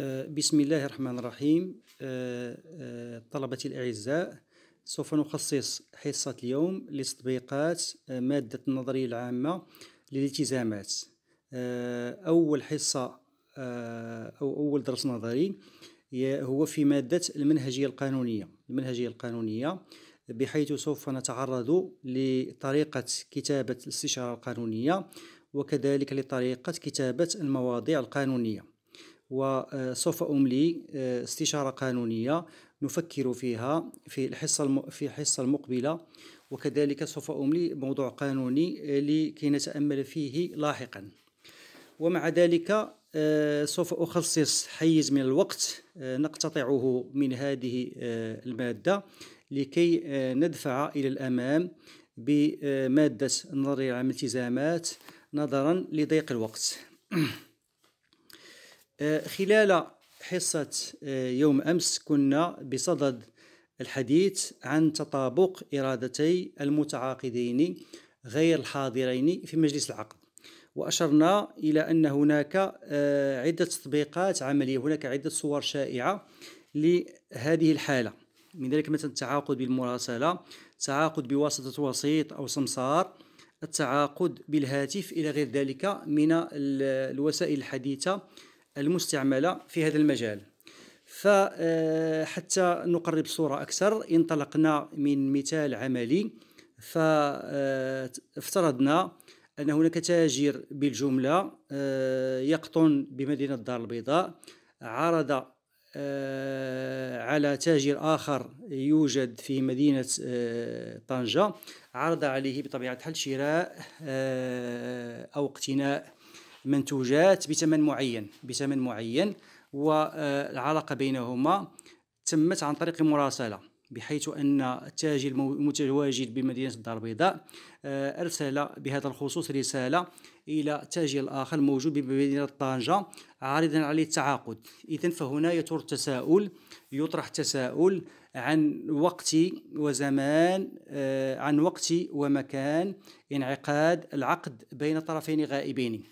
آه، بسم الله الرحمن الرحيم آه، آه، طلبة الأعزاء سوف نخصص حصة اليوم لتطبيقات مادة النظرية العامة للالتزامات أول حصة أو أول درس نظري هو في مادة المنهجية القانونية المنهجية القانونية بحيث سوف نتعرض لطريقة كتابة الاستشارة القانونية وكذلك لطريقة كتابة المواضيع القانونية وسوف أملي آه، استشارة قانونية نفكر فيها في الحصة في الحصة المقبلة وكذلك سوف أملي موضوع قانوني لكي نتأمل فيه لاحقا ومع ذلك آه، سوف أخصص حيز من الوقت آه، نقتطعه من هذه المادة لكي ندفع إلى الأمام بمادة النظرية عن الالتزامات نظرا لضيق الوقت آه، خلال حصة آه، يوم أمس كنا بصدد الحديث عن تطابق إرادتي المتعاقدين غير الحاضرين في مجلس العقد وأشرنا إلى أن هناك آه، عدة تطبيقات عملية هناك عدة صور شائعة لهذه الحالة من ذلك مثلا التعاقد بالمراسلة التعاقد بواسطة وسيط أو سمسار التعاقد بالهاتف إلى غير ذلك من الوسائل الحديثة المستعملة في هذا المجال فحتى آه، نقرب صورة أكثر انطلقنا من مثال عملي فافترضنا آه، أن هناك تاجر بالجملة آه، يقطن بمدينة الدار البيضاء عرض على تاجر آخر يوجد في مدينة طنجة عرض عليه بطبيعة الحال شراء أو اقتناء منتوجات بثمن معين بثمن معين والعلاقه بينهما تمت عن طريق مراسله بحيث ان التاجر المتواجد بمدينه الدار البيضاء آه، ارسل بهذا الخصوص رساله الى التاجر الاخر الموجود بمدينه طنجه عارضا عليه التعاقد اذا فهنا يثور التساؤل يطرح تساؤل عن وقت وزمان آه، عن وقت ومكان انعقاد العقد بين طرفين غائبين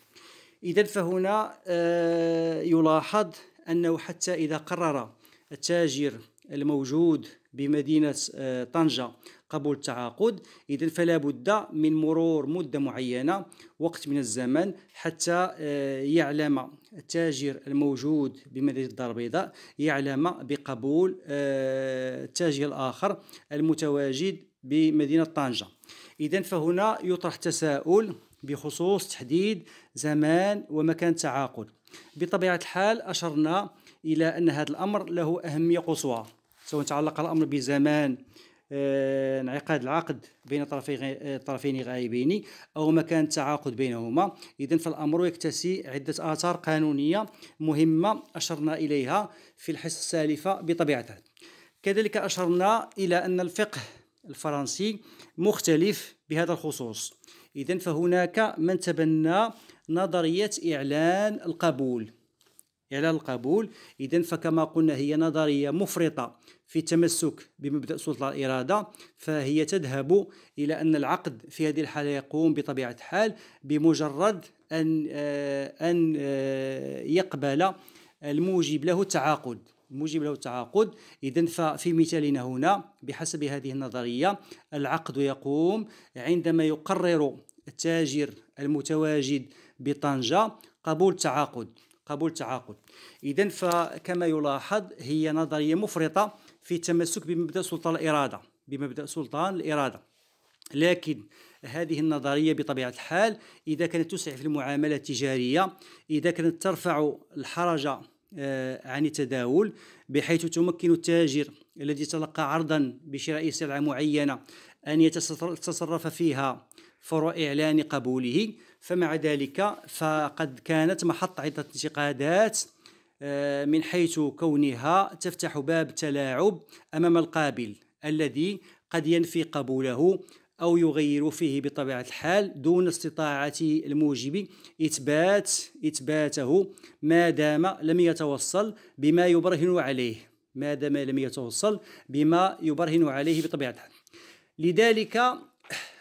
إذا فهنا آه، يلاحظ أنه حتى إذا قرر التاجر الموجود بمدينة آه، طنجة قبول التعاقد إذا فلا بد من مرور مدة معينة وقت من الزمن حتى آه، يعلم التاجر الموجود بمدينة الدار البيضاء يعلم بقبول التاجر الآخر المتواجد بمدينة طنجة إذا فهنا يطرح تساؤل بخصوص تحديد زمان ومكان التعاقد بطبيعة الحال أشرنا إلى أن هذا الأمر له أهمية قصوى سواء تعلق الأمر بزمان آه، انعقاد العقد بين طرفي طرفين غائبين او مكان التعاقد بينهما إذن فالامر يكتسي عده اثار قانونيه مهمه اشرنا اليها في الحصه السالفه بطبيعة الحال كذلك اشرنا الى ان الفقه الفرنسي مختلف بهذا الخصوص إذا فهناك من تبنى نظرية إعلان القبول إعلان القبول إذا فكما قلنا هي نظرية مفرطة في التمسك بمبدأ سلطة الإرادة فهي تذهب إلى أن العقد في هذه الحالة يقوم بطبيعة الحال بمجرد أن آه، أن آه، يقبل الموجب له التعاقد موجب له التعاقد إذا ففي مثالنا هنا بحسب هذه النظرية العقد يقوم عندما يقرر التاجر المتواجد بطنجة قبول التعاقد قبول التعاقد إذا فكما يلاحظ هي نظرية مفرطة في التمسك بمبدأ سلطان الإرادة بمبدأ سلطان الإرادة لكن هذه النظريه بطبيعه الحال اذا كانت تسعف في المعامله التجاريه اذا كانت ترفع الحرجة آه، عن التداول بحيث تمكن التاجر الذي تلقى عرضا بشراء سلعة معينة أن يتصرف فيها فور إعلان قبوله فمع ذلك فقد كانت محط عدة انتقادات آه، من حيث كونها تفتح باب تلاعب أمام القابل الذي قد ينفي قبوله أو يغير فيه بطبيعة الحال دون استطاعة الموجب إثبات إثباته ما دام لم يتوصل بما يبرهن عليه ما دام لم يتوصل بما يبرهن عليه بطبيعة الحال لذلك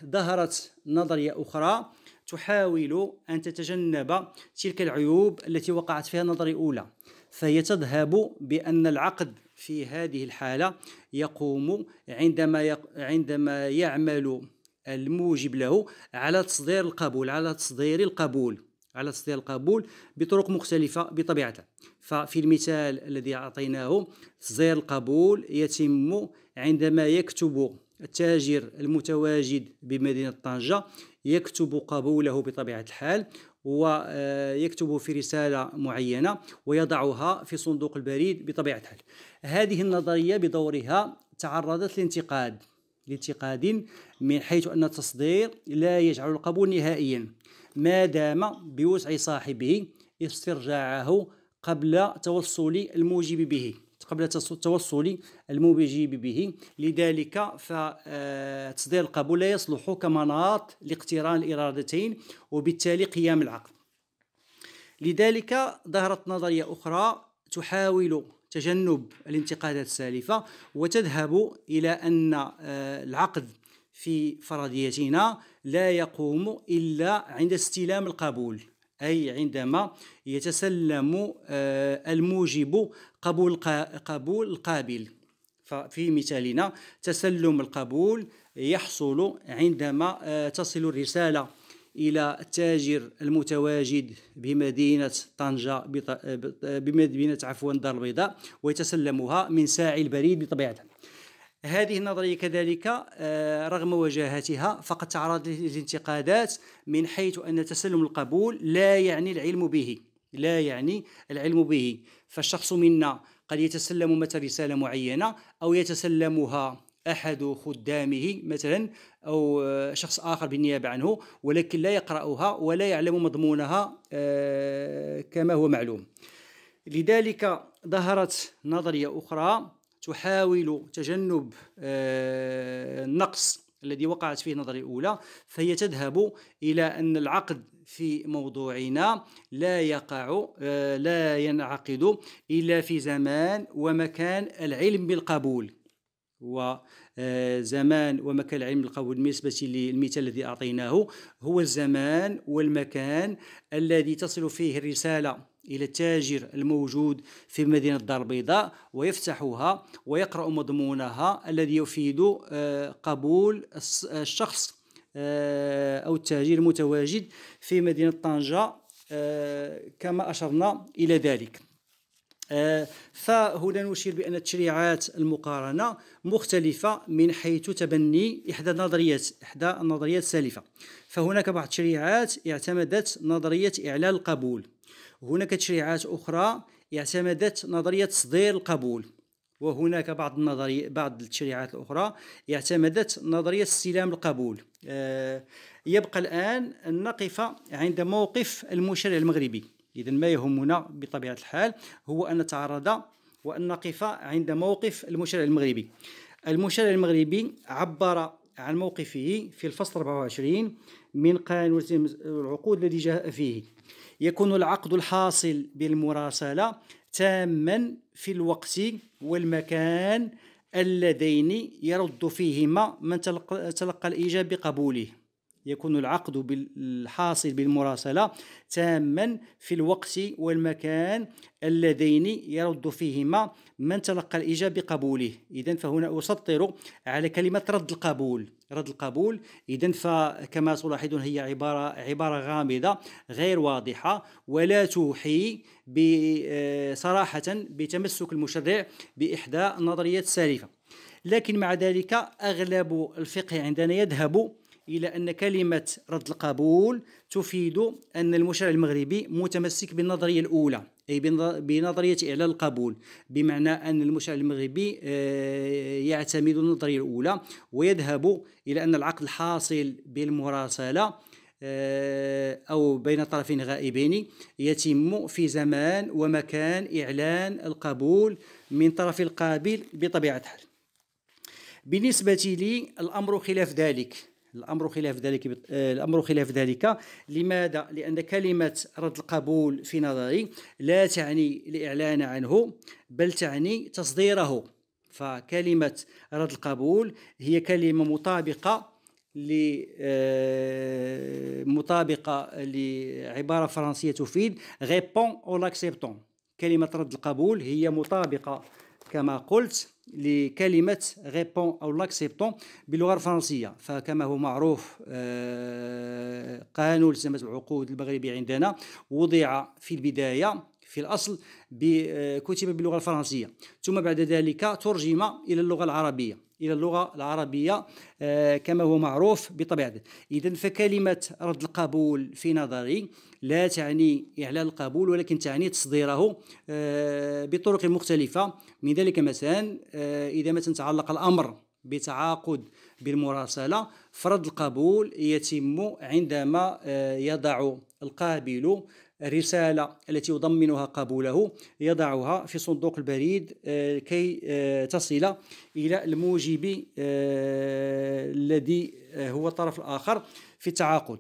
ظهرت نظرية أخرى تحاول أن تتجنب تلك العيوب التي وقعت فيها النظرية الأولى فهي تذهب بأن العقد في هذه الحالة يقوم عندما يق... عندما يعمل الموجب له على تصدير القبول على تصدير القبول على تصدير القبول بطرق مختلفة بطبيعته ففي المثال الذي أعطيناه تصدير القبول يتم عندما يكتب التاجر المتواجد بمدينة طنجة يكتب قبوله بطبيعة الحال ويكتب آه، في رسالة معينة ويضعها في صندوق البريد بطبيعة الحال هذه النظرية بدورها تعرضت لانتقاد لانتقاد من حيث أن التصدير لا يجعل القبول نهائيا ما دام بوسع صاحبه استرجاعه قبل توصل الموجب به قبل توصل المبجيب به لذلك فتصدير آه، القبول لا يصلح كمناط لاقتران الإرادتين وبالتالي قيام العقد لذلك ظهرت نظرية أخرى تحاول تجنب الانتقادات السالفة وتذهب إلى أن آه، العقد في فرضيتنا لا يقوم إلا عند استلام القبول أي عندما يتسلم آه، الموجب قبول قبول القابل ففي مثالنا تسلم القبول يحصل عندما آه، تصل الرسالة إلى التاجر المتواجد بمدينة طنجة آه، بمدينة عفوا الدار البيضاء ويتسلمها من ساعي البريد بطبيعة هذه النظرية كذلك آه، رغم وجاهتها فقد تعرضت للانتقادات من حيث أن تسلم القبول لا يعني العلم به لا يعني العلم به فالشخص منا قد يتسلم مثلا رسالة معينة أو يتسلمها أحد خدامه مثلا أو آه، شخص آخر بالنيابة عنه ولكن لا يقرأها ولا يعلم مضمونها آه، كما هو معلوم لذلك ظهرت نظرية أخرى تحاول تجنب آه، النقص الذي وقعت فيه النظرية الأولى فهي تذهب إلى أن العقد في موضوعنا لا يقع آه، لا ينعقد إلا في زمان ومكان العلم بالقبول وزمان آه، ومكان العلم بالقبول بالنسبة للمثال الذي أعطيناه هو الزمان والمكان الذي تصل فيه الرسالة إلى التاجر الموجود في مدينة الدار البيضاء ويفتحها ويقرأ مضمونها الذي يفيد آه، قبول آه، الشخص آه، أو التاجر المتواجد في مدينة طنجة كما أشرنا إلى ذلك فهنا نشير بأن التشريعات المقارنة مختلفة من حيث تبني إحدى النظريات إحدى النظريات السالفة فهناك بعض التشريعات اعتمدت نظرية إعلان القبول هناك تشريعات أخرى اعتمدت نظرية تصدير القبول وهناك بعض النظري بعض التشريعات الأخرى اعتمدت نظرية استلام القبول آه، يبقى الآن أن نقف عند موقف المشرع المغربي إذا ما يهمنا بطبيعة الحال هو أن نتعرض وأن نقف عند موقف المشرع المغربي المشرع المغربي عبر عن موقفه في الفصل 24 من قانون العقود الذي جاء فيه يكون العقد الحاصل بالمراسلة تاما في الوقت والمكان اللذين يرد فيهما من تلقى, الإيجاب بقبوله يكون العقد بالحاصل بالمراسلة تاما في الوقت والمكان اللذين يرد فيهما من تلقى الإجابة بقبوله إذا فهنا أسطر على كلمة رد القبول رد القبول إذا فكما تلاحظون هي عبارة عبارة غامضة غير واضحة ولا توحي بصراحة آه، بتمسك المشرع بإحدى النظريات السالفة لكن مع ذلك أغلب الفقه عندنا يذهب إلى أن كلمة رد القبول تفيد أن المشرع المغربي متمسك بالنظرية الأولى أي بنظرية إعلان القبول بمعنى أن المشرع المغربي آه، يعتمد النظرية الأولى ويذهب إلى أن العقد الحاصل بالمراسلة آه، أو بين طرفين غائبين يتم في زمان ومكان إعلان القبول من طرف القابل بطبيعة الحال بالنسبة لي الأمر خلاف ذلك الامر خلاف ذلك آه، الامر خلاف ذلك لماذا لان كلمه رد القبول في نظري لا تعني الاعلان عنه بل تعني تصديره فكلمه رد القبول هي كلمه مطابقه آه، مطابقه لعباره فرنسيه تفيد غيبون او كلمه رد القبول هي مطابقه كما قلت لكلمة غيبون أو لاكسيبتون باللغة الفرنسية فكما هو معروف آه، قانون التزامات العقود المغربي عندنا وضع في البداية في الأصل كتب باللغة الفرنسية ثم بعد ذلك ترجم إلى اللغة العربية إلى اللغة العربية آه، كما هو معروف بطبيعته إذا فكلمة رد القبول في نظري لا تعني إعلان القبول ولكن تعني تصديره آه، بطرق مختلفة من ذلك مثلا آه، إذا مثلا تعلق الأمر بتعاقد بالمراسلة فرد القبول يتم عندما يضع القابل الرسالة التي يضمنها قبوله يضعها في صندوق البريد آه، كي آه، تصل إلى الموجب آه، الذي هو الطرف الآخر في التعاقد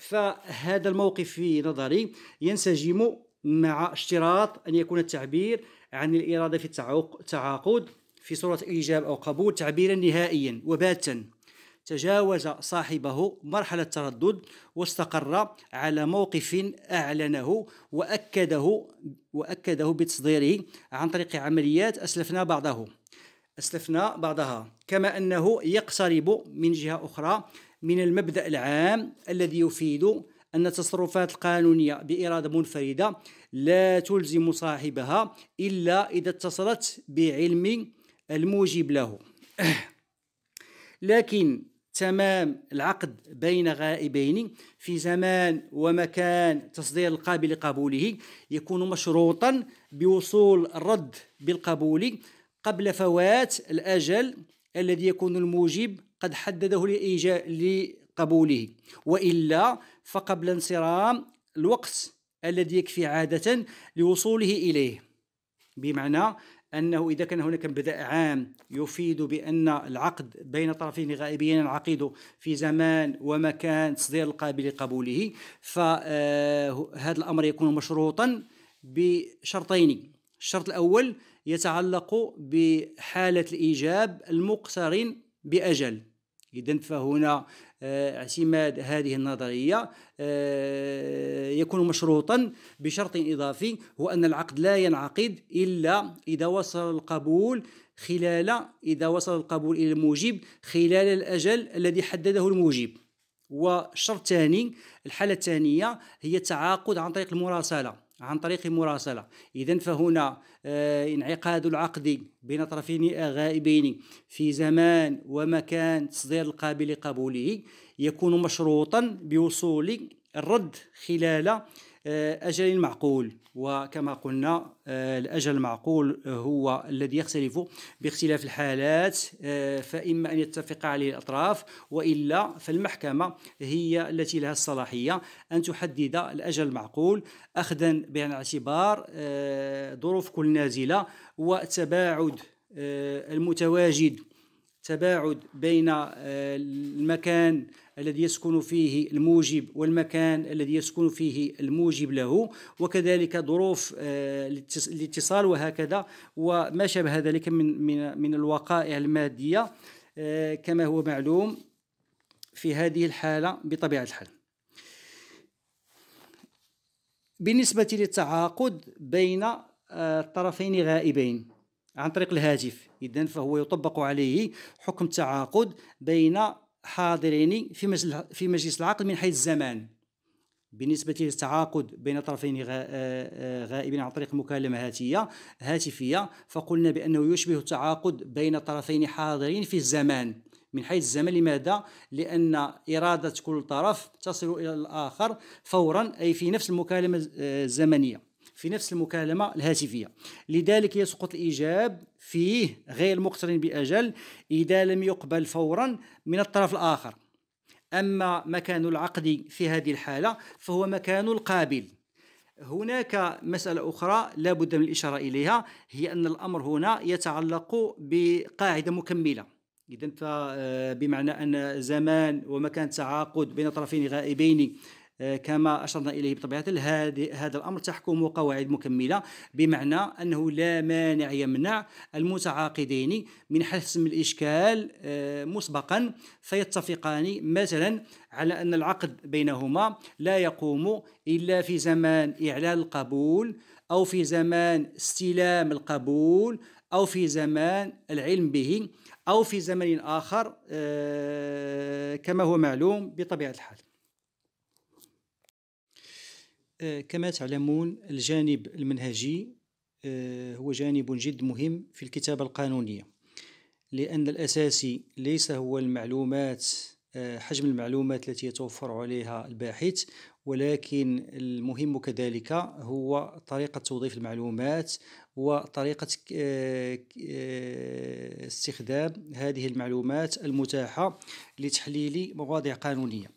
فهذا الموقف في نظري ينسجم مع اشتراط أن يكون التعبير عن الإرادة في التعاقد في صورة إيجاب أو قبول تعبيرا نهائيا وباتا تجاوز صاحبه مرحلة التردد واستقر على موقف أعلنه وأكده وأكده بتصديره عن طريق عمليات أسلفنا بعضه أسلفنا بعضها كما أنه يقترب من جهة أخرى من المبدأ العام الذي يفيد أن التصرفات القانونية بإرادة منفردة لا تلزم صاحبها إلا إذا اتصلت بعلم الموجب له لكن تمام العقد بين غائبين في زمان ومكان تصدير القابل لقبوله يكون مشروطا بوصول الرد بالقبول قبل فوات الأجل الذي يكون الموجب قد حدده لقبوله وإلا فقبل انصرام الوقت الذي يكفي عادة لوصوله إليه بمعنى أنه إذا كان هناك مبدأ عام يفيد بأن العقد بين طرفين غائبين ينعقد في زمان ومكان تصدير القابل لقبوله فهذا آه، الأمر يكون مشروطا بشرطين الشرط الأول يتعلق بحالة الإيجاب المقترن بأجل إذا فهنا اعتماد هذه النظرية آه، يكون مشروطا بشرط إضافي هو أن العقد لا ينعقد إلا إذا وصل القبول خلال إذا وصل القبول إلى الموجب خلال الأجل الذي حدده الموجب والشرط الثاني الحالة الثانية هي التعاقد عن طريق المراسلة عن طريق مراسلة إذا فهنا آه، انعقاد العقد بين طرفين غائبين في زمان ومكان تصدير القابل لقبوله يكون مشروطا بوصول الرد خلال آه، أجل معقول وكما قلنا آه، الأجل المعقول هو الذي يختلف باختلاف الحالات آه، فإما أن يتفق عليه الأطراف وإلا فالمحكمة هي التي لها الصلاحية أن تحدد الأجل المعقول أخذا بعين الاعتبار ظروف كل نازلة وتباعد المتواجد تباعد بين آه، المكان الذي يسكن فيه الموجب والمكان الذي يسكن فيه الموجب له وكذلك ظروف آه، الاتصال وهكذا وما شابه ذلك من من من الوقائع الماديه آه، كما هو معلوم في هذه الحاله بطبيعه الحال بالنسبه للتعاقد بين طرفين غائبين عن طريق الهاتف اذا فهو يطبق عليه حكم التعاقد بين حاضرين في مجلس في مجلس العقد من حيث الزمان بالنسبة للتعاقد بين طرفين غائبين عن طريق مكالمة هاتية هاتفية فقلنا بأنه يشبه التعاقد بين طرفين حاضرين في الزمان من حيث الزمن لماذا؟ لأن إرادة كل طرف تصل إلى الآخر فورا أي في نفس المكالمة الزمنية في نفس المكالمة الهاتفية لذلك يسقط الإيجاب فيه غير مقترن بأجل إذا لم يقبل فورا من الطرف الآخر أما مكان العقد في هذه الحالة فهو مكان القابل هناك مسألة أخرى لا بد من الإشارة إليها هي أن الأمر هنا يتعلق بقاعدة مكملة إذا آه، بمعنى أن زمان ومكان تعاقد بين طرفين غائبين آه، كما أشرنا إليه بطبيعة هذا الأمر تحكم قواعد مكملة بمعنى أنه لا مانع يمنع المتعاقدين من حسم الإشكال آه، مسبقا فيتفقان مثلا على أن العقد بينهما لا يقوم إلا في زمان إعلان القبول أو في زمان استلام القبول أو في زمان العلم به أو في زمن آخر آه، كما هو معلوم بطبيعة الحال آه، كما تعلمون الجانب المنهجي آه، هو جانب جد مهم في الكتابة القانونية لأن الأساسي ليس هو المعلومات آه، حجم المعلومات التي يتوفر عليها الباحث ولكن المهم كذلك هو طريقة توظيف المعلومات وطريقة استخدام هذه المعلومات المتاحة لتحليل مواضيع قانونية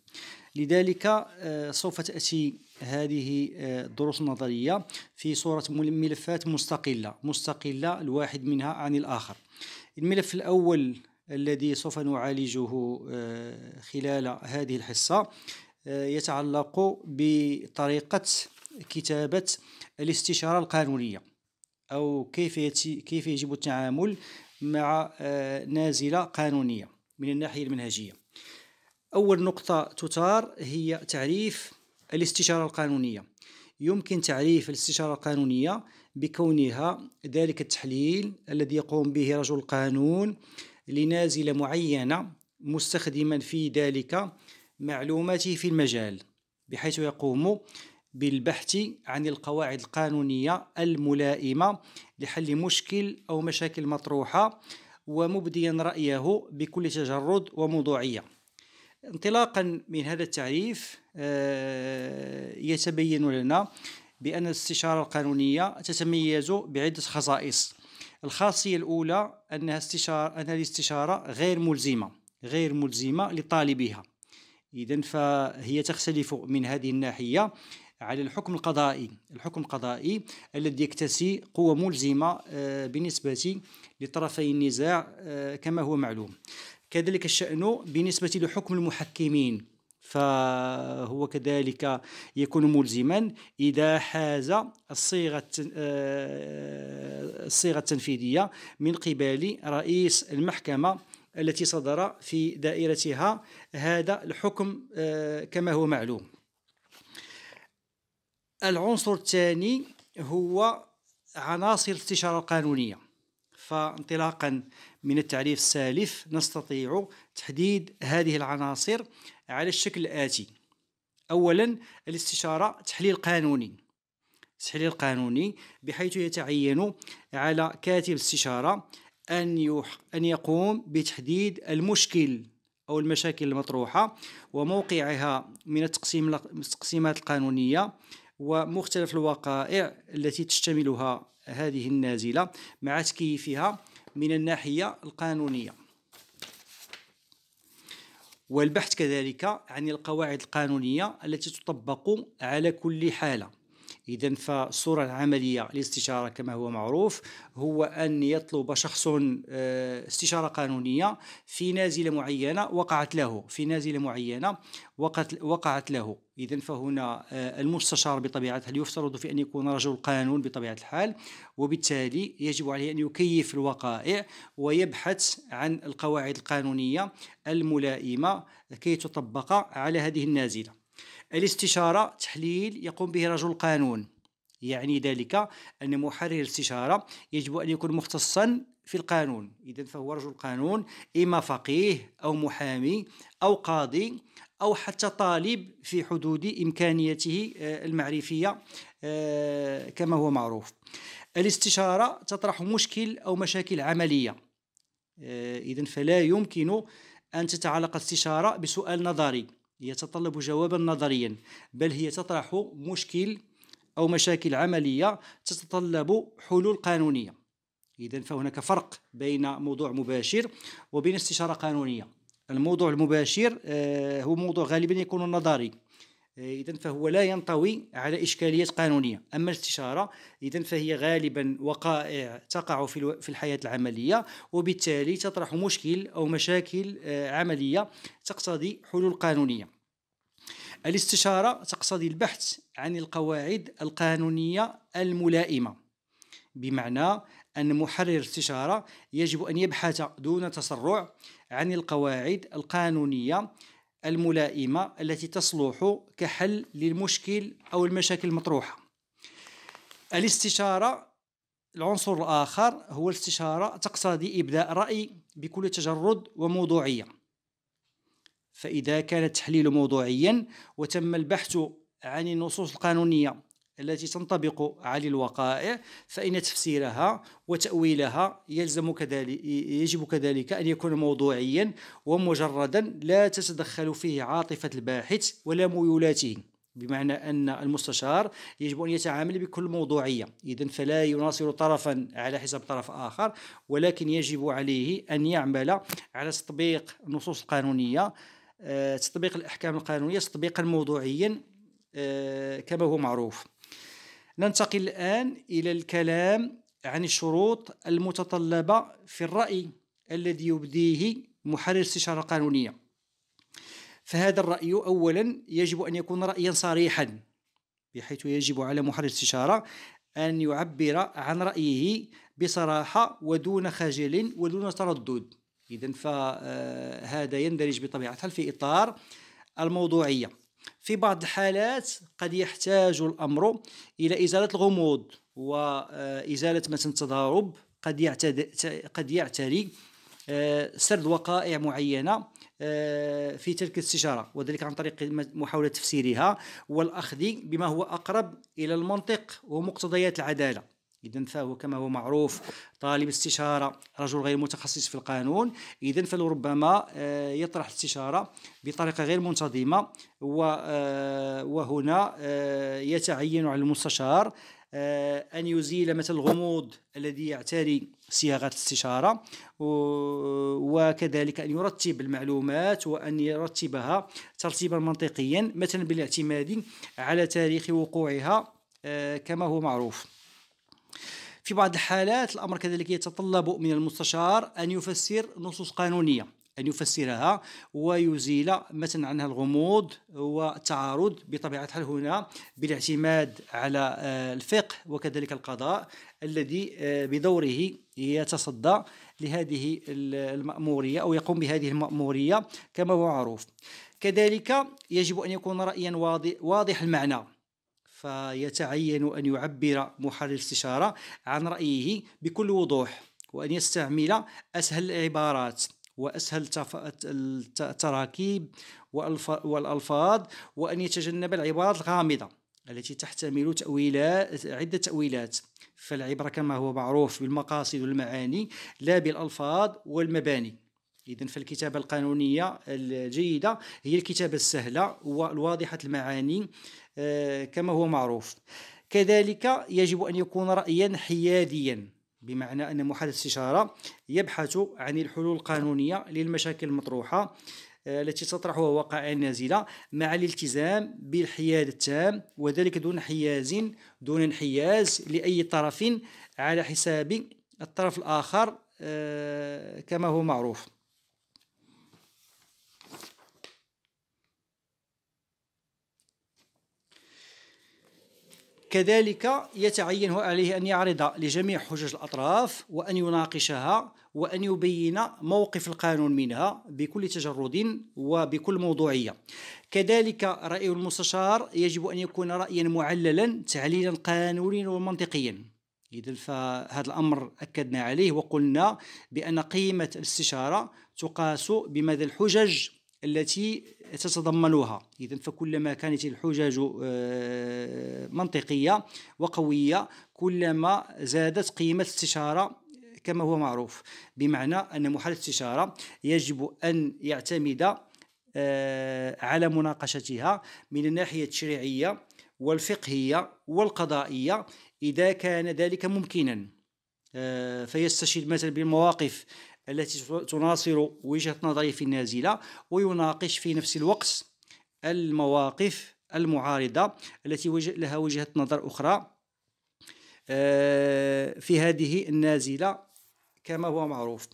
لذلك آه، سوف تأتي هذه الدروس آه، النظرية في صورة ملفات مستقلة مستقلة الواحد منها عن الآخر الملف الأول الذي سوف نعالجه آه، خلال هذه الحصة يتعلق بطريقة كتابة الاستشارة القانونية أو كيف كيف يجب التعامل مع نازلة قانونية من الناحية المنهجية أول نقطة تثار هي تعريف الاستشارة القانونية يمكن تعريف الاستشارة القانونية بكونها ذلك التحليل الذي يقوم به رجل القانون لنازلة معينة مستخدما في ذلك معلوماته في المجال بحيث يقوم بالبحث عن القواعد القانونية الملائمة لحل مشكل أو مشاكل مطروحة ومبديا رأيه بكل تجرد وموضوعية انطلاقا من هذا التعريف آه، يتبين لنا بأن الاستشارة القانونية تتميز بعدة خصائص الخاصية الأولى أنها استشارة أن الاستشارة غير ملزمة غير ملزمة لطالبها إذا فهي تختلف من هذه الناحية على الحكم القضائي الحكم القضائي الذي يكتسي قوة ملزمة آه، بالنسبة لطرفي النزاع آه، كما هو معلوم كذلك الشأن بالنسبة لحكم المحكمين فهو كذلك يكون ملزما اذا حاز الصيغه آه، الصيغه التنفيذيه من قبل رئيس المحكمه التي صدر في دائرتها هذا الحكم آه، كما هو معلوم العنصر الثاني هو عناصر الاستشاره القانونيه فانطلاقا من التعريف السالف نستطيع تحديد هذه العناصر على الشكل الآتي أولا الاستشارة تحليل قانوني تحليل قانوني بحيث يتعين على كاتب الاستشارة أن, يح... أن يقوم بتحديد المشكل أو المشاكل المطروحة وموقعها من التقسيم التقسيمات القانونية ومختلف الوقائع التي تشتملها هذه النازلة مع تكييفها من الناحية القانونية والبحث كذلك عن القواعد القانونية التي تطبق على كل حالة إذا فالصورة العملية للاستشارة كما هو معروف هو أن يطلب شخص آه، استشارة قانونية في نازلة معينة وقعت له في نازلة معينة وقعت وقعت له إذا فهنا آه، المستشار بطبيعة الحال يفترض في أن يكون رجل قانون بطبيعة الحال وبالتالي يجب عليه أن يكيف الوقائع ويبحث عن القواعد القانونية الملائمة كي تطبق على هذه النازلة الاستشارة تحليل يقوم به رجل القانون يعني ذلك أن محرر الاستشارة يجب أن يكون مختصا في القانون إذا فهو رجل قانون إما فقيه أو محامي أو قاضي أو حتى طالب في حدود إمكانيته آه، المعرفية آه، كما هو معروف الاستشارة تطرح مشكل أو مشاكل عملية آه، إذا فلا يمكن أن تتعلق الاستشارة بسؤال نظري يتطلب جوابا نظريا بل هي تطرح مشكل أو مشاكل عملية تتطلب حلول قانونية إذا فهناك فرق بين موضوع مباشر وبين استشارة قانونية الموضوع المباشر آه، هو موضوع غالبا يكون نظري آه، إذا فهو لا ينطوي على إشكاليات قانونية أما الاستشارة إذا فهي غالبا وقائع تقع في الحياة العملية وبالتالي تطرح مشكل أو مشاكل آه، عملية تقتضي حلول قانونية الاستشارة تقتضي البحث عن القواعد القانونية الملائمة بمعنى أن محرر الاستشاره يجب أن يبحث دون تسرع عن القواعد القانونية الملائمة التي تصلح كحل للمشكل أو المشاكل المطروحة الاستشارة العنصر الآخر هو الاستشارة تقتضي إبداء رأي بكل تجرد وموضوعية فإذا كان التحليل موضوعيا وتم البحث عن النصوص القانونية التي تنطبق على الوقائع فإن تفسيرها وتأويلها يلزم كذلك يجب كذلك أن يكون موضوعيا ومجردا لا تتدخل فيه عاطفة الباحث ولا ميولاته بمعنى أن المستشار يجب أن يتعامل بكل موضوعية إذا فلا يناصر طرفا على حساب طرف آخر ولكن يجب عليه أن يعمل على تطبيق النصوص القانونية آه، تطبيق الأحكام القانونية تطبيقا موضوعيا آه، كما هو معروف ننتقل الآن إلى الكلام عن الشروط المتطلبة في الرأي الذي يبديه محرر استشارة قانونية فهذا الرأي أولا يجب أن يكون رأيا صريحا بحيث يجب على محرر استشارة أن يعبر عن رأيه بصراحة ودون خجل ودون تردد إذا فهذا آه، يندرج بطبيعة الحال في إطار الموضوعية في بعض الحالات قد يحتاج الأمر إلى إزالة الغموض وإزالة آه، مثلا التضارب قد قد يعتري آه، سرد وقائع معينة في تلك الاستشارة وذلك عن طريق محاولة تفسيرها والأخذ بما هو أقرب إلى المنطق ومقتضيات العدالة اذا فهو كما هو معروف طالب استشاره رجل غير متخصص في القانون اذا فلربما آه، يطرح الاستشاره بطريقه غير منتظمه آه، وهنا آه، يتعين على المستشار أن يزيل مثل الغموض الذي يعتري صياغة الاستشارة وكذلك أن يرتب المعلومات وأن يرتبها ترتيبا منطقيا مثلا بالاعتماد على تاريخ وقوعها كما هو معروف في بعض الحالات الأمر كذلك يتطلب من المستشار أن يفسر نصوص قانونية أن يفسرها ويزيل مثلا عنها الغموض والتعارض بطبيعة الحال هنا بالاعتماد على آه، الفقه وكذلك القضاء الذي آه، بدوره يتصدى لهذه المأمورية أو يقوم بهذه المأمورية كما هو معروف كذلك يجب أن يكون رأيا واضح المعنى فيتعين أن يعبر محرر الاستشارة عن رأيه بكل وضوح وأن يستعمل أسهل العبارات وأسهل التراكيب والألفاظ وأن يتجنب العبارات الغامضة التي تحتمل تأويلات عدة تأويلات فالعبرة كما هو معروف بالمقاصد والمعاني لا بالألفاظ والمباني اذا فالكتابه القانونيه الجيده هي الكتابه السهله والواضحه المعاني آه، كما هو معروف كذلك يجب ان يكون رايا حياديا بمعنى ان محادث استشاره يبحث عن الحلول القانونيه للمشاكل المطروحه آه، التي تطرحها وقائع نازلة مع الالتزام بالحياد التام وذلك دون حياز دون انحياز لأي طرف على حساب الطرف الآخر آه، كما هو معروف كذلك يتعين عليه أن يعرض لجميع حجج الأطراف وأن يناقشها وأن يبين موقف القانون منها بكل تجرد وبكل موضوعية كذلك رأي المستشار يجب أن يكون رأيا معللا تعليلا قانونيا ومنطقيا إذا فهذا الأمر أكدنا عليه وقلنا بأن قيمة الاستشارة تقاس بمدى الحجج التي تتضمنها إذا فكلما كانت الحجج آه، منطقية وقوية كلما زادت قيمة الاستشارة كما هو معروف بمعنى أن محادثه الاستشارة يجب أن يعتمد آه، على مناقشتها من الناحية التشريعية والفقهية والقضائية إذا كان ذلك ممكنا آه، فيستشهد مثلا بالمواقف التي تناصر وجهة نظري في النازلة ويناقش في نفس الوقت المواقف المعارضة التي لها وجهة نظر أخرى آه، في هذه النازلة كما هو معروف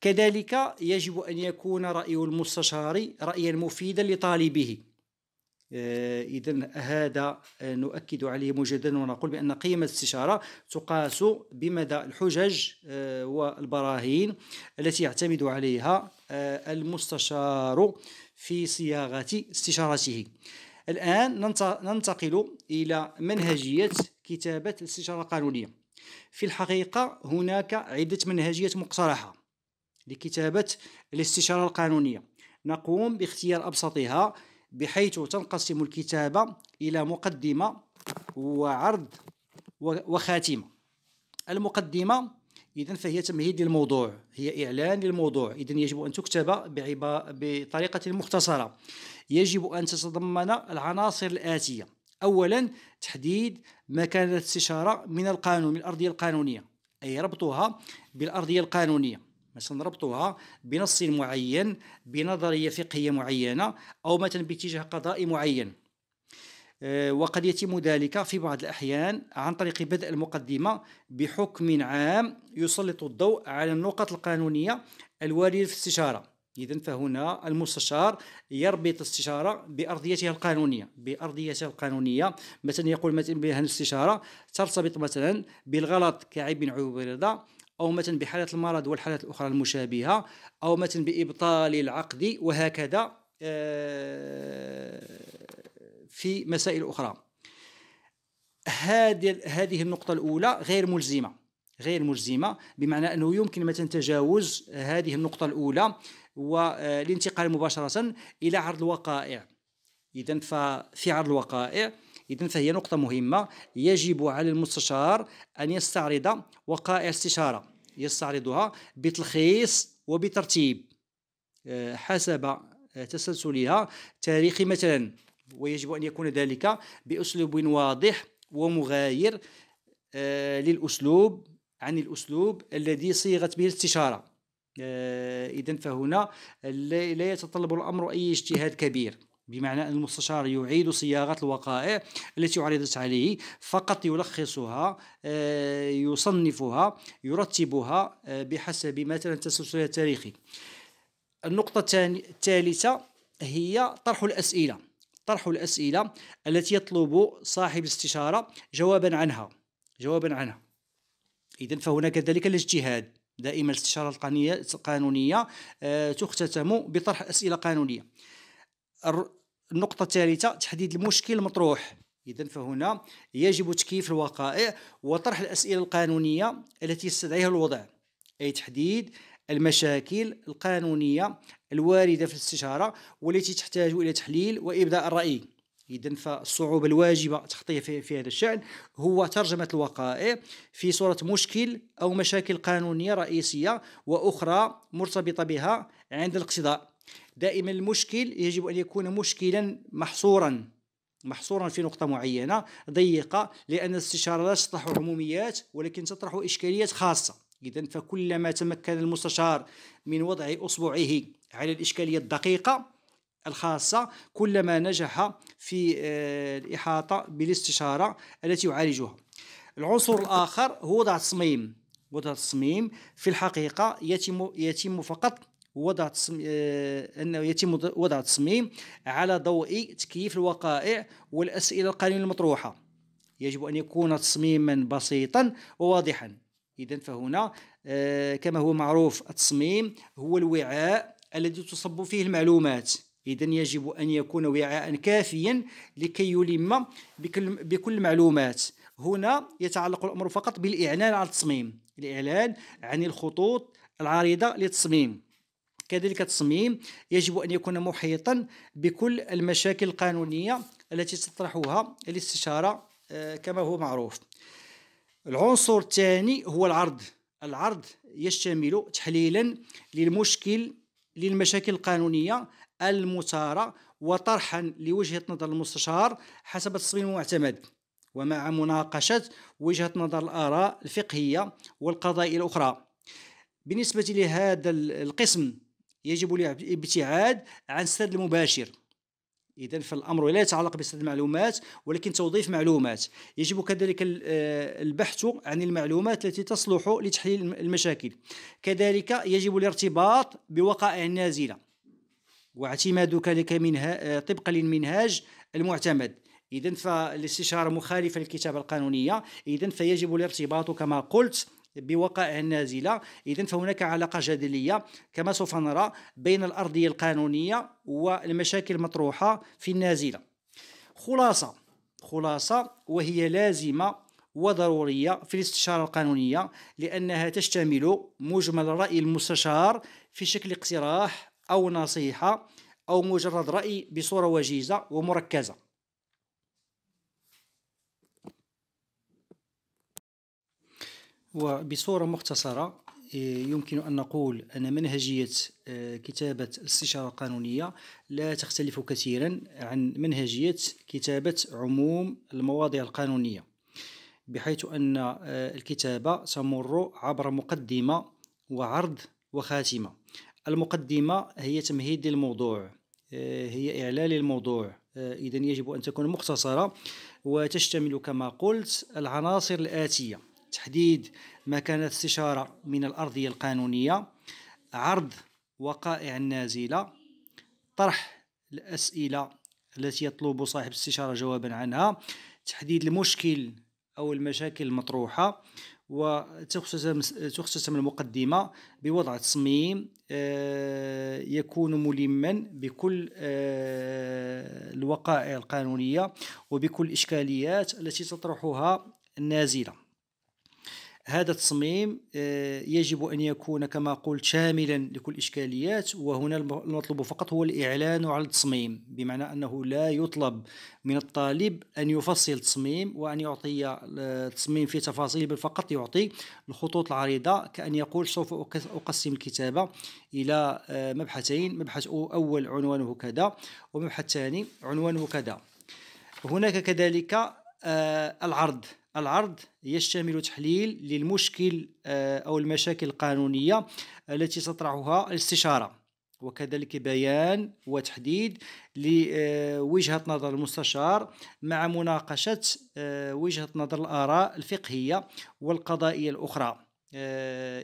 كذلك يجب أن يكون رأي المستشار رأيا مفيدا لطالبه آه، اذا هذا آه، نؤكد عليه مجددا ونقول بان قيمه الاستشاره تقاس بمدى الحجج آه، والبراهين التي يعتمد عليها المستشار في صياغه استشارته الان ننتقل الى منهجيه كتابه الاستشاره القانونيه في الحقيقه هناك عده منهجيات مقترحه لكتابه الاستشاره القانونيه نقوم باختيار ابسطها بحيث تنقسم الكتابة إلى مقدمة وعرض وخاتمة المقدمة إذا فهي تمهيد للموضوع هي إعلان للموضوع إذا يجب أن تكتب بطريقة مختصرة يجب أن تتضمن العناصر الآتية أولا تحديد مكانة الاستشارة من القانون من الأرضية القانونية أي ربطها بالأرضية القانونية مثلا ربطها بنص معين بنظريه فقهيه معينه او مثلا باتجاه قضائي معين آه، وقد يتم ذلك في بعض الأحيان عن طريق بدء المقدمة بحكم عام يسلط الضوء على النقط القانونية الواردة في الاستشارة إذا فهنا المستشار يربط الاستشارة بأرضيتها القانونية بأرضيتها القانونية مثلا يقول مثلا بهذه الاستشارة ترتبط مثلا بالغلط كعيب وبرضا أو مثلا بحالة المرض والحالات الأخرى المشابهة أو مثلا بإبطال العقد وهكذا آه، في مسائل أخرى هذه النقطة الأولى غير ملزمة غير ملزمة بمعنى أنه يمكن مثلا تجاوز هذه النقطة الأولى والانتقال مباشرة إلى عرض الوقائع إذا ففي عرض الوقائع إذا فهي نقطة مهمة يجب على المستشار أن يستعرض وقائع استشارة يستعرضها بتلخيص وبترتيب آه، حسب آه، تسلسلها تاريخي مثلا ويجب أن يكون ذلك بأسلوب واضح ومغاير آه، للأسلوب عن الأسلوب الذي صيغت به الاستشارة إذا فهنا لا يتطلب الأمر أي اجتهاد كبير بمعنى أن المستشار يعيد صياغة الوقائع التي عرضت عليه فقط يلخصها آه، يصنفها يرتبها آه، بحسب مثلا التسلسل التاريخي النقطة الثالثة هي طرح الأسئلة طرح الأسئلة التي يطلب صاحب الاستشارة جوابا عنها جوابا عنها إذا فهناك ذلك الاجتهاد دائما الاستشارة القانونية آه، تختتم بطرح أسئلة قانونية النقطة الثالثة تحديد المشكل المطروح إذا فهنا يجب تكييف الوقائع وطرح الأسئلة القانونية التي يستدعيها الوضع أي تحديد المشاكل القانونية الواردة في الاستشارة والتي تحتاج إلى تحليل وإبداء الرأي إذا فالصعوبة الواجبة تخطيها في, في هذا الشأن هو ترجمة الوقائع في صورة مشكل أو مشاكل قانونية رئيسية وأخرى مرتبطة بها عند الاقتضاء دائما المشكل يجب أن يكون مشكلا محصورا محصورا في نقطة معينة ضيقة لأن الاستشارة لا تطرح عموميات ولكن تطرح إشكاليات خاصة إذا فكلما تمكن المستشار من وضع أصبعه على الإشكالية الدقيقة الخاصة كلما نجح في آه، الإحاطة بالاستشارة التي يعالجها العنصر الآخر هو وضع التصميم وضع التصميم في الحقيقة يتم, يتم فقط وضع تصميم آه، انه يتم وضع تصميم على ضوء تكييف الوقائع والاسئله القانونيه المطروحه يجب ان يكون تصميما بسيطا وواضحا اذا فهنا آه، كما هو معروف التصميم هو الوعاء الذي تصب فيه المعلومات إذا يجب أن يكون وعاء كافيا لكي يلم بكل, بكل المعلومات هنا يتعلق الأمر فقط بالإعلان عن التصميم الإعلان عن الخطوط العريضة للتصميم كذلك التصميم يجب أن يكون محيطا بكل المشاكل القانونية التي تطرحها الاستشارة آه، كما هو معروف العنصر الثاني هو العرض العرض يشتمل تحليلا للمشكل للمشاكل القانونية المثارة وطرحا لوجهة نظر المستشار حسب التصميم المعتمد ومع مناقشة وجهة نظر الآراء الفقهية والقضائية الأخرى بالنسبة لهذا القسم يجب الابتعاد عن السرد المباشر إذا فالأمر لا يتعلق بسرد المعلومات ولكن توظيف معلومات يجب كذلك آه، البحث عن المعلومات التي تصلح لتحليل المشاكل كذلك يجب الارتباط بوقائع النازلة واعتمادك لك منها آه، طبقا للمنهاج المعتمد إذا فالاستشارة مخالفة للكتابة القانونية إذا فيجب الارتباط كما قلت بوقائع النازله اذا فهناك علاقه جدليه كما سوف نرى بين الارضيه القانونيه والمشاكل المطروحه في النازله خلاصه خلاصه وهي لازمه وضرورية في الاستشارة القانونية لأنها تشتمل مجمل رأي المستشار في شكل اقتراح أو نصيحة أو مجرد رأي بصورة وجيزة ومركزة وبصورة مختصرة إيه، يمكن أن نقول أن منهجية آه، كتابة الاستشارة القانونية لا تختلف كثيرا عن منهجية كتابة عموم المواضيع القانونية بحيث أن آه، الكتابة تمر عبر مقدمة وعرض وخاتمة المقدمة هي تمهيد للموضوع آه، هي إعلان للموضوع إذا يجب أن تكون مختصرة وتشتمل كما قلت العناصر الآتية تحديد مكانة استشارة من الأرضية القانونية عرض وقائع النازلة طرح الأسئلة التي يطلب صاحب الاستشارة جوابا عنها تحديد المشكل أو المشاكل المطروحة وتختتم المقدمة بوضع تصميم آه، يكون ملما بكل آه، الوقائع القانونية وبكل الإشكاليات التي تطرحها النازلة هذا التصميم آه، يجب أن يكون كما قلت شاملا لكل الاشكاليات وهنا المطلوب فقط هو الإعلان على التصميم بمعنى أنه لا يطلب من الطالب أن يفصل التصميم وأن يعطي آه، التصميم في تفاصيل بل فقط يعطي الخطوط العريضة كأن يقول سوف أقسم الكتابة إلى آه، مبحثين مبحث أول عنوانه كذا ومبحث ثاني عنوانه كذا هناك كذلك العرض العرض يشتمل تحليل للمشكل آه، أو المشاكل القانونية التي تطرحها الاستشارة وكذلك بيان وتحديد لوجهة آه، نظر المستشار مع مناقشة آه، وجهة نظر الآراء الفقهية والقضائية الأخرى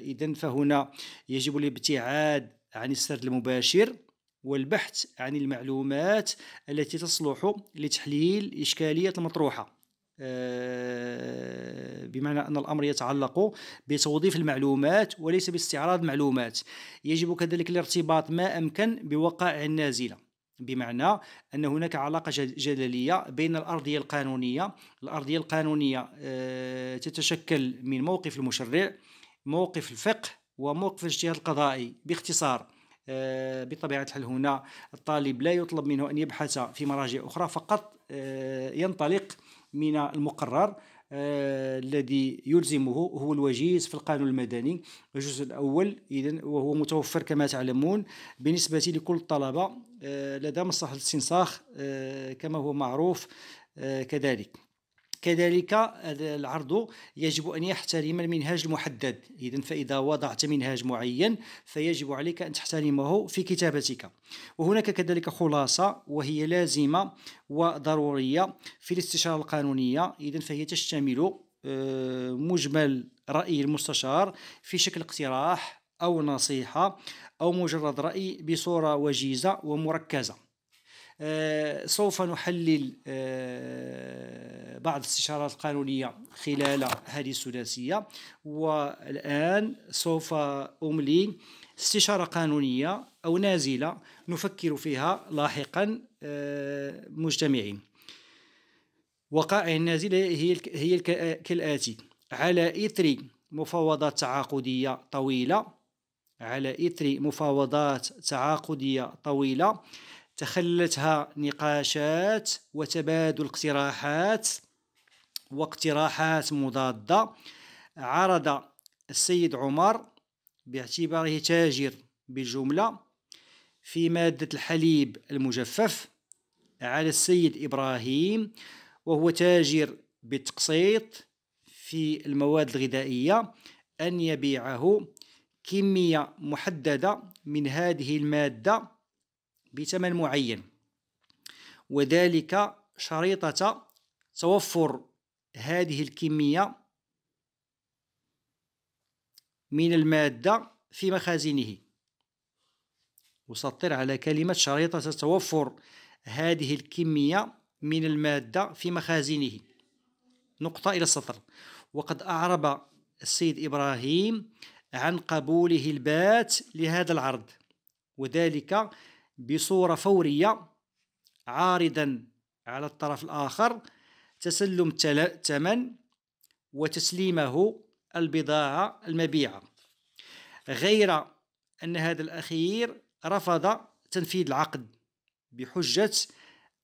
إذا فهنا يجب الابتعاد عن السرد المباشر والبحث عن المعلومات التي تصلح لتحليل إشكالية المطروحة آه، بمعنى أن الأمر يتعلق بتوظيف المعلومات وليس باستعراض معلومات يجب كذلك الارتباط ما أمكن بوقائع النازلة بمعنى ان هناك علاقه جدليه بين الارضيه القانونيه الارضيه القانونيه آه، تتشكل من موقف المشرع موقف الفقه وموقف الاجتهاد القضائي باختصار آه، بطبيعه الحال هنا الطالب لا يطلب منه ان يبحث في مراجع اخرى فقط ينطلق من المقرر آه، الذي يلزمه هو الوجيز في القانون المدني الجزء الأول إذن وهو متوفر كما تعلمون بالنسبة لكل الطلبة آه، لدى مصلحة الاستنساخ آه، كما هو معروف كذلك كذلك العرض يجب أن يحترم المنهاج المحدد إذا فإذا وضعت منهاج معين فيجب عليك أن تحترمه في كتابتك وهناك كذلك خلاصة وهي لازمة وضرورية في الاستشارة القانونية إذا فهي تشتمل آه، مجمل رأي المستشار في شكل اقتراح أو نصيحة أو مجرد رأي بصورة وجيزة ومركزة آه، سوف نحلل آه، بعض الاستشارات القانونية خلال هذه الثلاثية والآن سوف أملي استشارة قانونية أو نازلة نفكر فيها لاحقا آه، مجتمعين وقائع النازلة هي هي كالآتي على إثر مفاوضات تعاقدية طويلة على إثر مفاوضات تعاقدية طويلة تخلتها نقاشات وتبادل اقتراحات واقتراحات مضادة عرض السيد عمر باعتباره تاجر بالجملة في مادة الحليب المجفف على السيد إبراهيم وهو تاجر بالتقسيط في المواد الغذائية أن يبيعه كمية محددة من هذه المادة بثمن معين وذلك شريطة توفر هذه الكمية من المادة في مخازنه وسطر على كلمة شريطة توفر هذه الكمية من المادة في مخازنه نقطة إلى السطر وقد أعرب السيد إبراهيم عن قبوله البات لهذا العرض وذلك بصورة فورية عارضا على الطرف الآخر تسلم الثمن وتسليمه البضاعة المبيعة غير أن هذا الأخير رفض تنفيذ العقد بحجة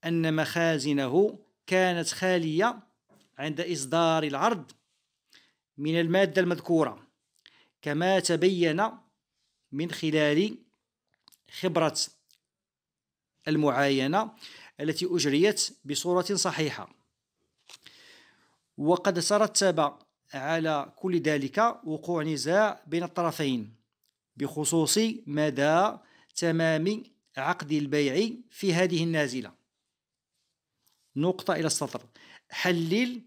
أن مخازنه كانت خالية عند إصدار العرض من المادة المذكورة كما تبين من خلال خبرة المعاينة التي أجريت بصورة صحيحة وقد ترتب على كل ذلك وقوع نزاع بين الطرفين بخصوص مدى تمام عقد البيع في هذه النازلة نقطة إلى السطر حلل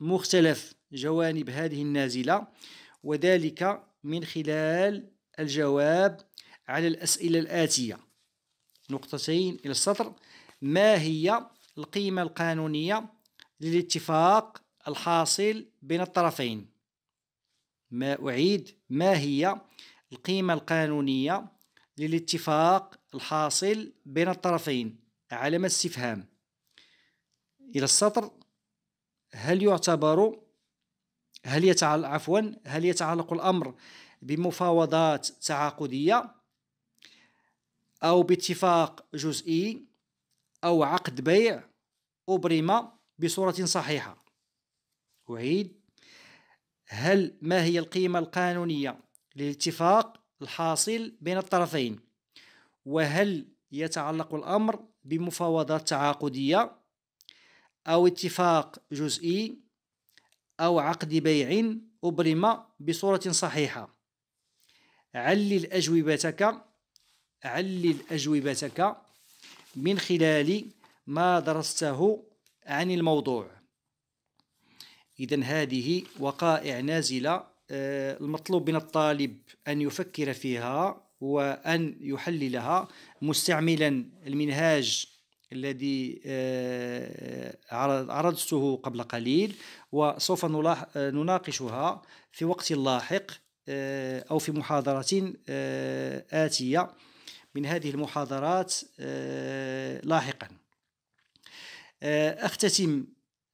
مختلف جوانب هذه النازلة وذلك من خلال الجواب على الأسئلة الآتية نقطتين إلى السطر ما هي القيمة القانونية للاتفاق الحاصل بين الطرفين ما أعيد ما هي القيمة القانونية للاتفاق الحاصل بين الطرفين علامة استفهام إلى السطر هل يعتبر هل يتعلق عفوا هل يتعلق الأمر بمفاوضات تعاقدية أو باتفاق جزئي أو عقد بيع أبرم بصورة صحيحة أعيد هل ما هي القيمة القانونية للاتفاق الحاصل بين الطرفين وهل يتعلق الأمر بمفاوضات تعاقدية أو اتفاق جزئي أو عقد بيع أبرم بصورة صحيحة علل أجوبتك علل أجوبتك من خلال ما درسته عن الموضوع إذا هذه وقائع نازلة آه، المطلوب من الطالب أن يفكر فيها وأن يحللها مستعملا المنهاج الذي آه، عرضته قبل قليل وسوف نناقشها في وقت لاحق آه، أو في محاضرة آتية من هذه المحاضرات آه، لاحقا آه، أختتم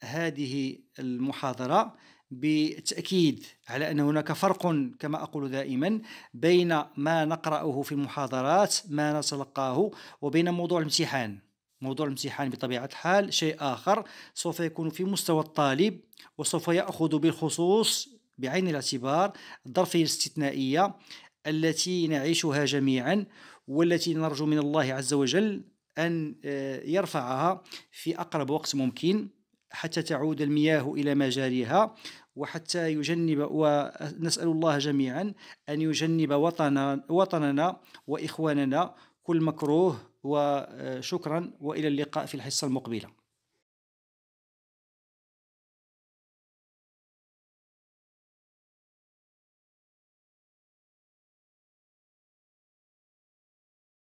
هذه المحاضرة بالتأكيد على أن هناك فرق كما أقول دائما بين ما نقرأه في المحاضرات ما نتلقاه وبين موضوع الامتحان موضوع الامتحان بطبيعة الحال شيء آخر سوف يكون في مستوى الطالب وسوف يأخذ بالخصوص بعين الاعتبار الظرفية الاستثنائية التي نعيشها جميعا والتي نرجو من الله عز وجل أن آه، يرفعها في أقرب وقت ممكن حتى تعود المياه إلى مجاريها وحتى يجنب ونسأل الله جميعا أن يجنب وطننا, وطننا وإخواننا كل مكروه وشكرا آه، وإلى اللقاء في الحصة المقبلة